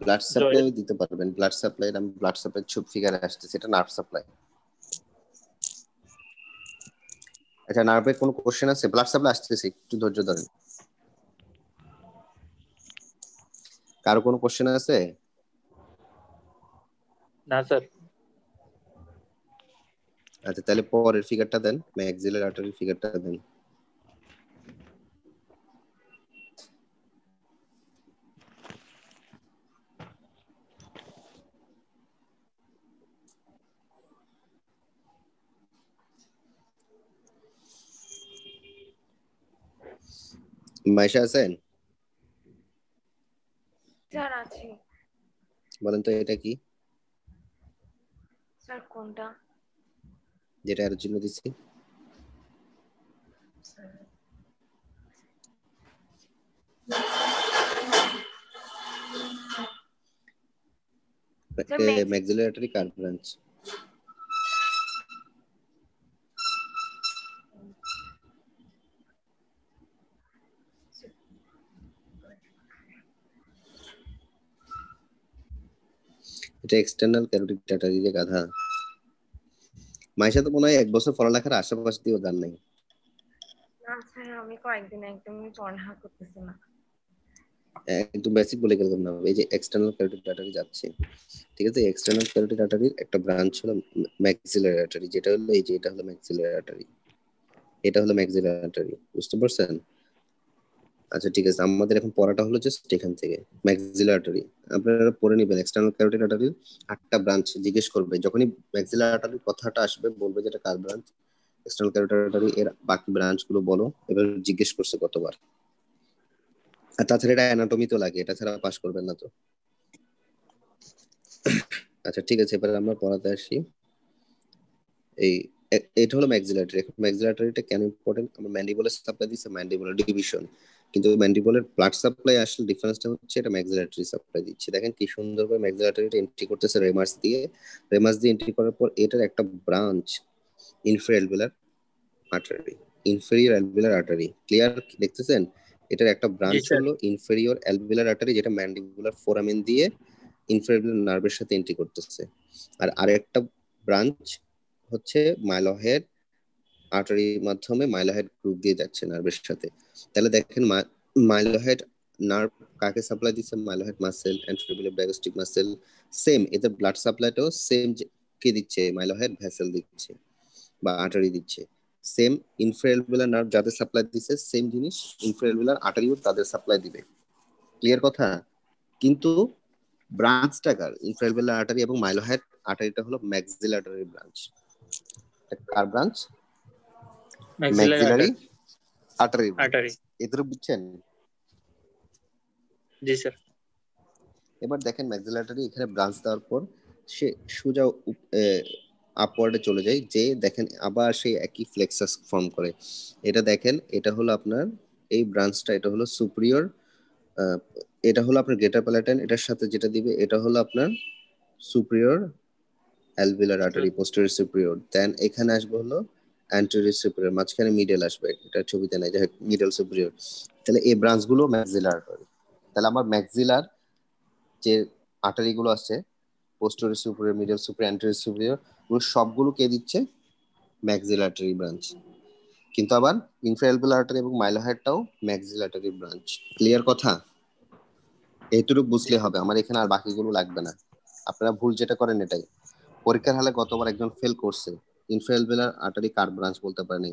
ব্লাড সাপ্লাই দিতে পারবেন ব্লাড সাপ্লাই আমি ব্লাড সাপ্লাই ছুপ ফিগারে আসতেছে এটা নার্ভ সাপ্লাই আচ্ছা নার্ভের কোনো কোশ্চেন আছে ব্লাড সাপ্লাই আসতেছে একটু ধৈর্য ধরেন কারো কোনো কোশ্চেন আছে না স্যার আচ্ছা তাহলে পরের ফিগারটা দেন ম্যাক্সিলার আর্টারি ফিগারটা দেন মাইশা আছেন বলেন তো এটা কি স্যার কোনটা যেটা এর জন্য দিছি ম্যাক্সিলারি কার্ভ ব্রাঞ্চ এটা এক্সটার্নাল ক্যারোটিড টাটারি রে গাধা মায়ের সাথে মনে হয় এক বছর পড়ালেখার আশেপাশ দিয়েও দান নেই না স্যার আমি একদম বেসিক বলে গেলাম না এই যে এক্সটার্নাল ক্যারোটিড আর্টারি যাচ্ছে ঠিক আছে এক্সটার্নাল ক্যারোটিড আর্টারির একটা ব্রাঞ্চ হলো ম্যাক্সিলারি আর্টারি যেটা হলো এই যে এটা হলো ম্যাক্সিলারি আর্টারি এটা হলো ম্যাক্সিলারি আর্টারি বুঝতে পারছেন আচ্ছা ঠিক আছে আমাদের এখন পড়াটা হলো জাস্ট এখান থেকে ম্যাক্সিলার আর্টারি আপনারা পড়ে নেবেন এক্সটার্নাল ক্যারোটিড আর্টারির আটটা ব্রাঞ্চ জিজ্ঞেস করবে যখনই ম্যাক্সিলার আর্টারির কথাটা আসবে বলবে যেটা কার ব্রাঞ্চ এক্সটার্নাল ক্যারোটিড আর্টারি এর বাকি ব্রাঞ্চগুলো বলো এবার জিজ্ঞেস করছে কতবার আর তাছাড়া এটা অ্যানাটমি তো লাগে এটা ছাড়া পাস করবেন না তো আচ্ছা ঠিক আছে এবার আমরা পড়াতে আসি এই এটা হলো ম্যাক্সিলাটারি এখন ম্যাক্সিলাটারিটা কেন ইম্পর্টেন্ট আমরা ম্যান্ডিবুলার সাপ্লাই দিচ্ছে ম্যান্ডিবুলার ডিভিশন কিন্তু ম্যান্ডিবলের ব্লাড সাপ্লাই আসলে ডিফারেন্সটা হচ্ছে এটা ম্যাক্সিলাটরি সাপ্লাই দিচ্ছে দেখেন কি সুন্দর করে ম্যাক্সিলাটরিটা এন্ট্রি করতেছে রেমার্স দিয়ে রেমার্স দিয়ে এন্ট্রি করার পর এটার একটা branch inferior alveolar artery inferior alveolar artery clear দেখতেছেন এটার একটা ব্রাঞ্চ হলো ইনফেরিয়র অ্যালভিওলার আর্টারি যেটা ম্যান্ডিবুলার ফোরামেন দিয়ে ইনফেরিয়র নার্ভের সাথে এন্ট্রি করতেছে আর আরেকটা ব্রাঞ্চ হচ্ছে মাইলোহেড আর্টারি মাধ্যমে মাইলোহাইড গ্রুপ দিয়ে যাচ্ছে নার্ভের সাথে তাহলে দেখেন মাইলোহাইড নার্ভ কাকে সাপ্লাই দিচ্ছে মাইলোহাইড মাসেল অ্যান্ট্রিবিউলার ডায়াগনস্টিক মাসেল সেম এদের ব্লাড সাপ্লাইটাও সেম কে দিচ্ছে মাইলোহাইড ভ্যাসেল দিচ্ছে বা আর্টারি দিচ্ছে সেম ইনফ্রাএলভেলার নার্ভ যাদের সাপ্লাই দিচ্ছে সেম জিনিস ইনফ্রাএলভেলার আর্টারিও তাদের সাপ্লাই দিবে ক্লিয়ার কথা কিন্তু ব্রাঞ্চটা কার ইনফ্রাএলভেলার আর্টারি এবং মাইলোহাইড আর্টারিটা হলো ম্যাক্সিলারি ব্রাঞ্চ কার ব্রাঞ্চ ম্যাক্সিলারি আটারি আটারি এদের বুঝছেন জি স্যার এবার দেখেন ম্যাক্সিলারি এখানে ব্রাঞ্চ দেওয়ার পর সে সোজা আপওয়ার্ডে চলে যায় যে দেখেন আবার সেই একই ফ্লেক্সাস ফর্ম করে এটা দেখেন এটা হলো আপনার এই ব্রাঞ্চটা এটা হলো সুপ্রিয়র এটা হলো আপনার গেটার প্যালাটাইন এটার সাথে যেটা দিবে এটা হলো আপনার সুপ্রিয়র অ্যালভিলার আর্টারি পোস্টেরিয়র সুপ্রিয়র দেন এখানে আসবে হলো অ্যান্টেরিয়র সুপিরিয়র মাঝখানে মিডল আসবে এটা ছবিতে নাই যাই মিডল সুপিরিয়র তাহলে এই ব্রাঞ্চগুলো ম্যাক্সিলার তাহলে আমার ম্যাক্সিলার যে আটারিগুলো আছে posterior superior middle superior anterior superior ওগুলো সবগুলো কে দিচ্ছে ম্যাক্সিলাটারি ব্রাঞ্চ কিন্তু আবার ইনফ্রাএলবুলার আর্টারি এবং মাইলোহাইডটাও ম্যাক্সিলাটারি ব্রাঞ্চ ক্লিয়ার কথা এইটুকু বুঝলে হবে আমার এখানে আর বাকিগুলো লাগবে না আপনারা ভুল যেটা করেন এটাই পরীক্ষার হলে গতবার একজন ফেল করছে ইনফেলভেলার আর্টারি কার ব্রাঞ্চ বলতে পারেন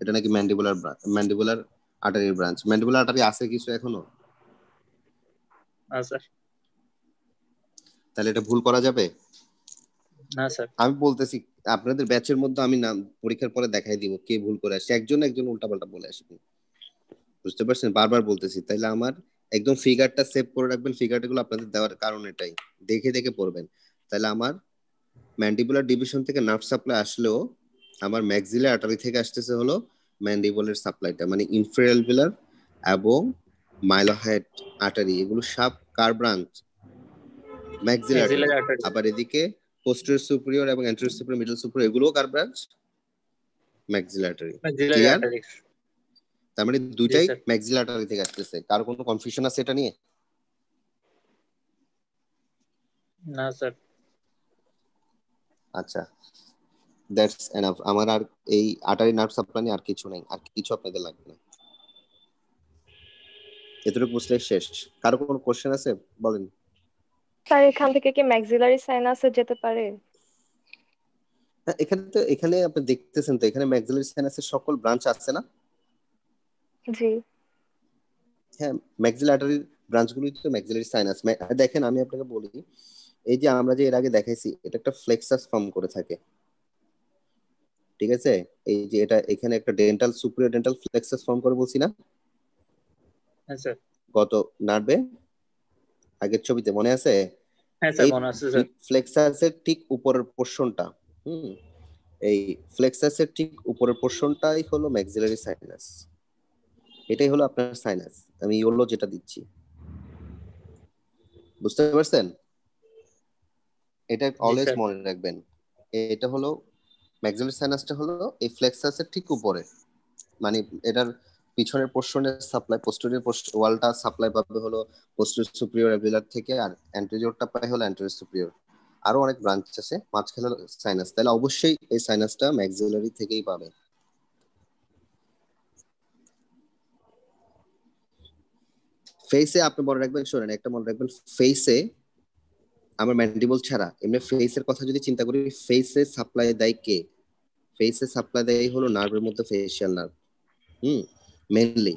এটা নাকি mandibular mandibular artery branch mandibular artery আছে কিছু এখনো না তাহলে এটা ভুল করা যাবে না স্যার আমি বলতেছি আপনাদের ব্যাচের মধ্যে আমি নাম পরীক্ষার পরে দেখাই দিব কে ভুল করে আসছে একজন একজন উল্টা পাল্টা বলে আসবে বুঝতে পারছেন বারবার বলতেছি তাইলে আমার একদম ফিগারটা সেভ করে রাখবেন ফিগারগুলো আপনাদের দেওয়ার কারণ এটাই দেখে দেখে পড়বেন তাহলে আমার ম্যান্ডিবুলার ডিভিশন থেকে নার্ভ সাপ্লাই আসলেও আমার ম্যাক্সিলার আটারি থেকে আসতেছে হলো ম্যান্ডিবুলার সাপ্লাইটা মানে ইনফেরিয়াল ভিলার এবং মাইলোহাইড আটারি এগুলো সাব কার ব্রাঞ্চ ম্যাক্সিলার আবার এদিকে পোস্টেরিয়র সুপিরিয়র এবং অ্যান্টেরিয়র সুপিরিয়র মিডল সুপিরিয়র এগুলোও কার ব্রাঞ্চ ম্যাক্সিলাটারি তার মানে দুইটাই ম্যাক্সিলাটারি থেকে আসতেছে কার কোনো কনফিউশন আছে এটা নিয়ে না স্যার আচ্ছা দ্যাটস এনাফ আমার আর এই আটারি নার্ভ সাপ্লাই আর কিছু নাই আর কিছু আপনাদের লাগবে না এতটুকু বুঝলে শেষ কারো কোনো কোশ্চেন আছে বলেন স্যার এখান থেকে কি ম্যাক্সিলারি সাইনাসে যেতে পারে হ্যাঁ, এখানে তো এখানে আপনি দেখতেছেন তো এখানে ম্যাক্সিলারি সাইনাসের সকল ব্রাঞ্চ আছে না জি হ্যাঁ ম্যাক্সিলারি ব্রাঞ্চগুলোই তো ম্যাক্সিলারি সাইনাস দেখেন আমি আপনাকে বলি এই যে আমরা যে এর আগে দেখাইছি এটা একটা ফ্লেক্সাস ফর্ম করে থাকে ঠিক আছে এই যে এটা এখানে একটা dental superior dental plexus form করে বলছি না হ্যাঁ স্যার গত নাড়বে আগের ছবিতে মনে আছে হ্যাঁ স্যার মনে আছে স্যার ফ্লেক্সাসের ঠিক উপরের পোরশনটা হুম এই ফ্লেক্সাসের ঠিক উপরের পোরশনটাই হলো ম্যাক্সিলারি সাইনাস এটাই হলো আপনার সাইনাস আমি ইয়েলো যেটা দিচ্ছি বুঝতে পারছেন এটা অলওয়েজ মনে রাখবেন এটা হলো ম্যাক্সিমাম সাইনাসটা হলো এই ফ্লেক্সাসের ঠিক উপরে মানে এটার পিছনের পোর্শনের সাপ্লাই পোস্টেরিয়র ওয়ালটা সাপ্লাই পাবে হলো পোস্টেরিয়র সুপিরিয়র অ্যাভিলার থেকে আর অ্যান্টেরিয়রটা পায় হলো অ্যান্টেরিয়র সুপিরিয়র আরো অনেক ব্রাঞ্চ আছে মাঝখানে সাইনাস তাহলে অবশ্যই এই সাইনাসটা ম্যাক্সিলারি থেকেই পাবে ফেসে আপনি মনে রাখবেন শোনেন একটা মনে রাখবেন ফেসে আমার ম্যান্ডিবল ছাড়া এমনি ফেসের কথা যদি চিন্তা করি ফেসে সাপ্লাই দেয় কে ফেসে সাপ্লাই দেয় হলো নার্ভের মধ্যে ফেসিয়াল নার্ভ হুম মেনলি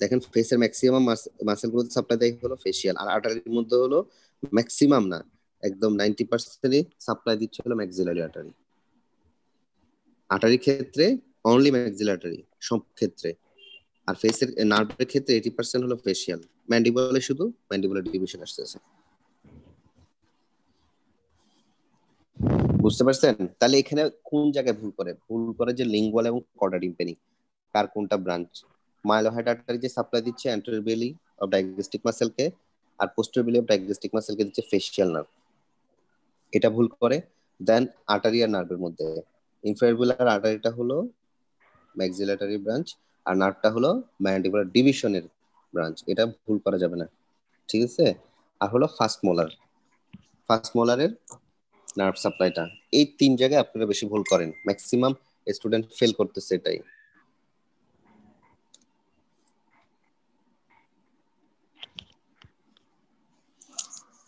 দেখেন ফেসের ম্যাক্সিমাম মাসেল গুলো সাপ্লাই দেয় হলো ফেসিয়াল আর আর্টারির মধ্যে হলো ম্যাক্সিমাম না একদম নাইনটি পার্সেন্টই সাপ্লাই দিচ্ছে হলো ম্যাক্সিলারি আর্টারি আর্টারির ক্ষেত্রে অনলি ম্যাক্সিলারি সব ক্ষেত্রে আর ফেসের নার্ভের ক্ষেত্রে এইটি পার্সেন্ট হলো ফেসিয়াল ম্যান্ডিবলে শুধু ম্যান্ডিবুলার ডিভিশন আসতেছে বুঝতে পারছেন তাহলে এখানে কোন জায়গায় ভুল করে ভুল করে যে লিঙ্গুয়াল এবং কর্ডার ইম্পেনিং কার কোনটা ব্রাঞ্চ মাইলোহাইডাটারি যে সাপ্লাই দিচ্ছে অ্যান্টারবেলি অফ ডায়াগনস্টিক কে আর পোস্টারবেলি অফ ডায়াগনস্টিক কে দিচ্ছে ফেশিয়াল নার্ভ এটা ভুল করে দেন আর্টারিয়ার নার্ভের মধ্যে ইনফেরিবুলার আর্টারিটা হলো ম্যাক্সিলাটারি ব্রাঞ্চ আর নার্ভটা হলো ম্যান্ডিবুলার ডিভিশনের ব্রাঞ্চ এটা ভুল করা যাবে না ঠিক আছে আর হলো ফার্স্ট মোলার ফার্স্ট মোলারের নার্ভ সাপ্লাইটা এই তিন জায়গায় আপনারা বেশি ভুল করেন ম্যাক্সিমাম স্টুডেন্ট ফেল করতেছে এটাই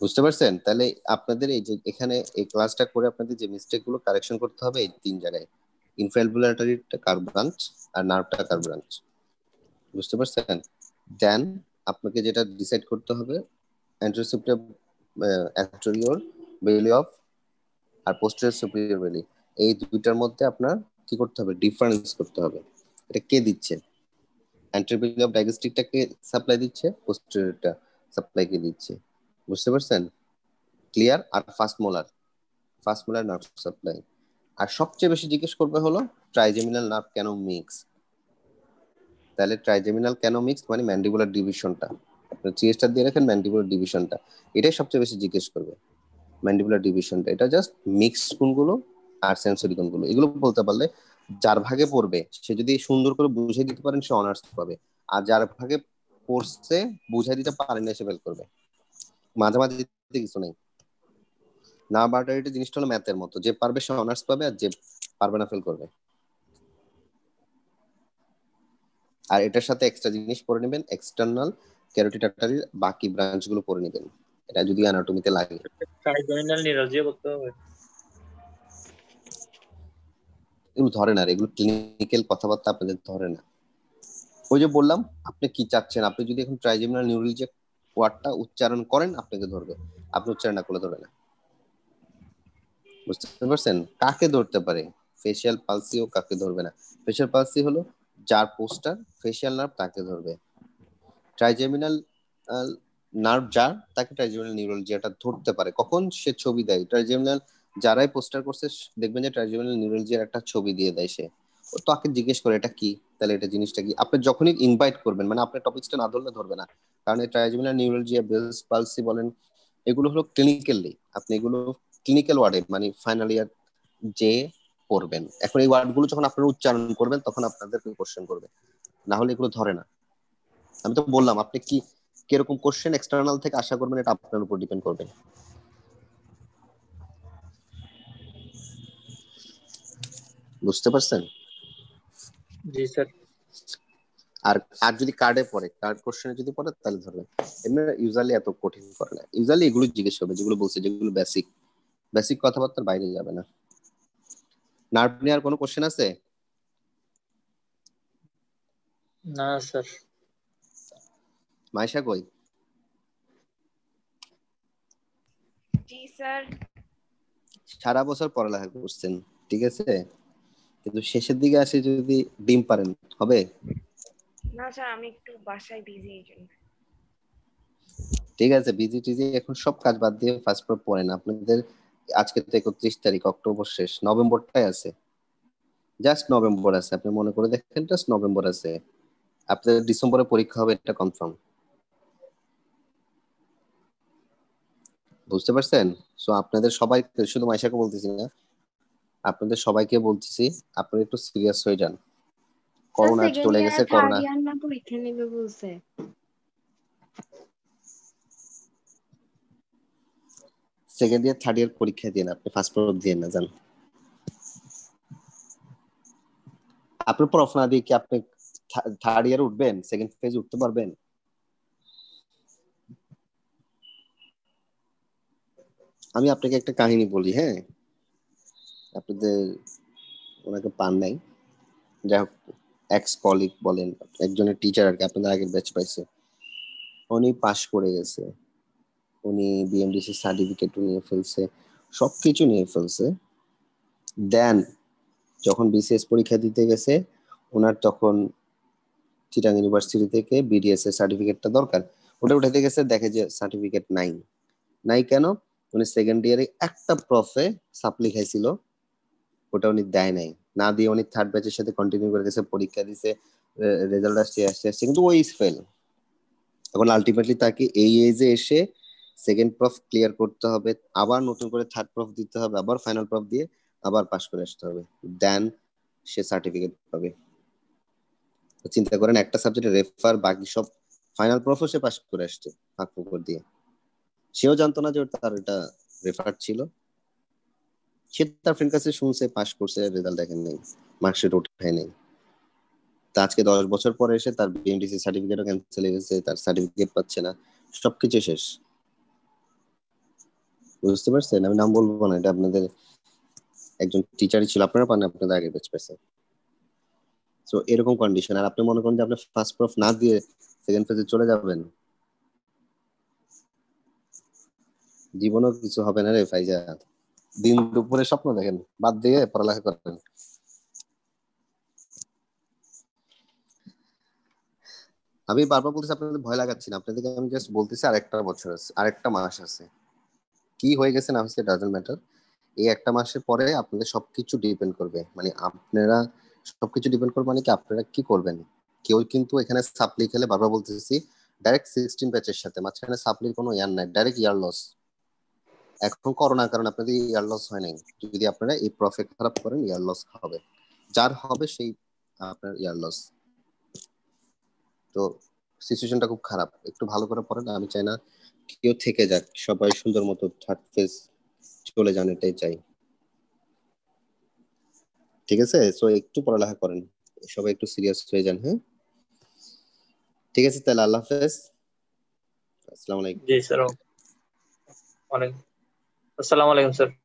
বুঝতে পারছেন তাহলে আপনাদের এই যে এখানে এই ক্লাসটা করে আপনাদের যে মিস্টেক গুলো কারেকশন করতে হবে এই তিন জায়গায় ইনফ্যালবুলাটরিটা কার ব্রাঞ্চ আর নার্ভটা কার ব্রাঞ্চ বুঝতে পারছেন দেন আপনাকে যেটা ডিসাইড করতে হবে অ্যান্ট্রোসেপ্টিভ অ্যাস্টোরিওর বেলি অফ আর পোস্টেরিয়র সুপিরিয়র ভ্যালি এই দুইটার মধ্যে আপনার কি করতে হবে ডিফারেন্স করতে হবে এটা কে দিচ্ছে অ্যান্ট্রোপিক অফ ডায়াগনস্টিকটা কে সাপ্লাই দিচ্ছে পোস্টেরিয়রটা সাপ্লাই কে দিচ্ছে বুঝতে পারছেন ক্লিয়ার আর first molar first molar nerve supply আর সবচেয়ে বেশি জিজ্ঞেস করবে হলো ট্রাইজেমিনাল নার্ভ কেন মিক্স তাহলে ট্রাইজেমিনাল কেন মিক্স মানে ম্যান্ডিবুলার ডিভিশনটা সিএসটা দিয়ে রাখেন ম্যান্ডিবুলার ডিভিশনটা এটাই সবচেয়ে বেশি জিজ্ঞেস করবে ম্যান্ডিবুলার ডিভিশনটা এটা জাস্ট মিক্সড কোনগুলো আর সেন্সরি কোনগুলো এগুলো বলতে পারলে যার ভাগে পড়বে সে যদি সুন্দর করে বুঝে দিতে পারেন সে অনার্স পাবে আর যার ভাগে পড়ছে বুঝাই দিতে পারে না সে ফেল করবে মাঝে মাঝে কিছু নেই না বাটারিটি জিনিসটা হলো ম্যাথের মতো যে পারবে সে অনার্স পাবে আর যে পারবে না ফেল করবে আর এটার সাথে এক্সট্রা জিনিস পড়ে নেবেন এক্সটার্নাল ক্যারোটি টাটারির বাকি ব্রাঞ্চগুলো পড়ে নেবেন এটা যদি অ্যানাটমিতে লাগে সাইডোইনাল নিউরোলজিও বলতে হবে এগুলো ধরে না এগুলো ক্লিনিক্যাল কথাবার্তা আপনাদের ধরে না ওই যে বললাম আপনি কি চাচ্ছেন আপনি যদি এখন ট্রাইজেমিনাল নিউরোলজি ওয়ার্ডটা উচ্চারণ করেন আপনাকে ধরবে আপনি উচ্চারণ না করলে ধরবে না বুঝতে পারছেন কাকে ধরতে পারে ফেসিয়াল পালসিও কাকে ধরবে না ফেসিয়াল পালসি হলো যার পোস্টার ফেসিয়াল নার্ভ তাকে ধরবে ট্রাইজেমিনাল নার্ভ যার তাকে নিউরোলজি এটা ধরতে পারে কখন সে ছবি দেয় ট্রাইজিমিনাল যারাই পোস্টার করছে দেখবেন যে ট্রাইজুভেনাল নিউরোলজিয়ার একটা ছবি দিয়ে দেয় সে তাকে জিজ্ঞেস করে এটা কি তাহলে এটা জিনিসটা কি আপনি যখনই ইনভাইট করবেন মানে আপনার টপিকসটা না ধরলে ধরবে না কারণ এই নিউরোলজি নিউরোলজিয়া পালসি বলেন এগুলো হলো ক্লিনিক্যালি আপনি এগুলো ক্লিনিক্যাল ওয়ার্ডে মানে ফাইনাল ইয়ার যে পড়বেন এখন এই ওয়ার্ডগুলো যখন আপনারা উচ্চারণ করবেন তখন আপনাদেরকে কোশ্চেন করবে না হলে এগুলো ধরে না আমি তো বললাম আপনি কি কিরকম কোশ্চেন এক্সটার্নাল থেকে আশা করবেন এটা আপনার উপর ডিপেন্ড করবে বুঝতে পারছেন জি স্যার আর আর যদি কার্ডে পড়ে কার্ড কোশ্চেনে যদি পড়ে তাহলে ধরবেন এমনি ইউজালি এত কঠিন করে না ইউজালি এগুলো জিজ্ঞেস হবে যেগুলো বলছে যেগুলো বেসিক বেসিক কথাবার্তার বাইরে যাবে না নার্ভ নিয়ে আর কোনো কোশ্চেন আছে না স্যার মাইশা কই সারা বছর পড়ালেখা করছেন ঠিক আছে কিন্তু শেষের দিকে আসে যদি ডিম পারেন হবে না স্যার আমি একটু বাসায় বিজি ঠিক আছে বিজি টিজি এখন সব কাজ বাদ দিয়ে ফার্স্ট পর পড়েন আপনাদের আজকে তো একত্রিশ তারিখ অক্টোবর শেষ নভেম্বরটাই আছে জাস্ট নভেম্বর আছে আপনি মনে করে দেখেন জাস্ট নভেম্বর আছে আপনাদের ডিসেম্বরে পরীক্ষা হবে এটা কনফার্ম বুঝতে পারছেন সো আপনাদের সবাই শুধু মাইশাকে বলতেছি না আপনাদের সবাইকে বলতেছি আপনারা একটু সিরিয়াস হয়ে যান করোনা চলে গেছে corona second year third year পরীক্ষা দিয়ে আপনি ফার্স্ট প্রপ দিয়ে না যান আপনার পড়াশোনা দিয়ে কি আপনি থার্ড ইয়ার উঠবেন সেকেন্ড ফেজ উঠতে পারবেন আমি আপনাকে একটা কাহিনী বলি হ্যাঁ আপনাদের ওনাকে পান নাই যাই হোক এক্স কলিগ বলেন একজনের টিচার আর কি আপনাদের আগের ব্যাচ পাইছে উনি পাশ করে গেছে উনি বিএমডিসি সার্টিফিকেট নিয়ে ফেলছে সব কিছু নিয়ে ফেলছে দেন যখন বিসিএস পরীক্ষা দিতে গেছে ওনার তখন চিটাং ইউনিভার্সিটি থেকে বিডিএস এর সার্টিফিকেটটা দরকার ওটা উঠাতে গেছে দেখে যে সার্টিফিকেট নাই নাই কেন উনি সেকেন্ড ইয়ারে একটা প্রফে সাপ্লি খাইছিল ওটা উনি দেয় নাই না দিয়ে উনি থার্ড ব্যাচের সাথে কন্টিনিউ করে গেছে পরীক্ষা দিছে রেজাল্ট আসছে আসছে আসছে কিন্তু ওই ফেল এখন আলটিমেটলি তাকে এই এজে এসে সেকেন্ড প্রফ ক্লিয়ার করতে হবে আবার নতুন করে থার্ড প্রফ দিতে হবে আবার ফাইনাল প্রফ দিয়ে আবার পাশ করে আসতে হবে দেন সে সার্টিফিকেট পাবে চিন্তা করেন একটা সাবজেক্টে রেফার বাকি সব ফাইনাল প্রফ সে পাশ করে আসছে ফাঁক দিয়ে সেও জানতো না যে তার এটা রেফার ছিল সে তার ফ্রেন্ড কাছে শুনছে পাস করছে রেজাল্ট দেখেন নেই মার্কশিট ওঠায় নেই তা আজকে দশ বছর পরে এসে তার বিএমডিসি সার্টিফিকেটও ক্যান্সেল হয়ে গেছে তার সার্টিফিকেট পাচ্ছে না সবকিছু শেষ বুঝতে পারছেন আমি নাম বলবো না এটা আপনাদের একজন টিচারই ছিল আপনারা পান আপনাদের আগে বেচ পেয়েছে তো এরকম কন্ডিশন আর আপনি মনে করেন যে আপনি ফার্স্ট প্রফ না দিয়ে সেকেন্ড ফেজে চলে যাবেন জীবনও কিছু হবে না রে ফাইজা দিন দুপুরে স্বপ্ন দেখেন বাদ দিয়ে পড়ালেখা করেন আমি বারবার বলতেছি আপনাদের ভয় লাগাচ্ছি না আপনাদেরকে আমি জাস্ট বলতেছি আরেকটা বছর আছে আরেকটা মাস আছে কি হয়ে গেছে না হচ্ছে ডাজেন্ট ম্যাটার এই একটা মাসের পরে আপনাদের সবকিছু ডিপেন্ড করবে মানে আপনারা সবকিছু ডিপেন্ড করবে মানে কি আপনারা কি করবেন কেউ কিন্তু এখানে সাপ্লি খেলে বারবার বলতেছি ডাইরেক্ট সিক্সটিন ব্যাচের সাথে মাঝখানে সাপ্লির কোনো ইয়ার নাই ডাইরেক্ট ইয়ার লস এখন করোনার কারণে আপনাদের ইয়ার লস হয় নাই যদি আপনারা এই প্রফিট খারাপ করেন ইয়ার লস হবে যার হবে সেই আপনার ইয়ার লস তো সিচুয়েশনটা খুব খারাপ একটু ভালো করে পড়েন আমি চাই না কেউ থেকে যাক সবাই সুন্দর মতো থার্ড ফেজ চলে যান এটাই চাই ঠিক আছে সো একটু পড়ালেখা করেন সবাই একটু সিরিয়াস হয়ে যান হ্যাঁ ঠিক আছে তাহলে আল্লাহ হাফেজ আসসালামু আলাইকুম জি স্যার অনেক As-salamu alaykum sir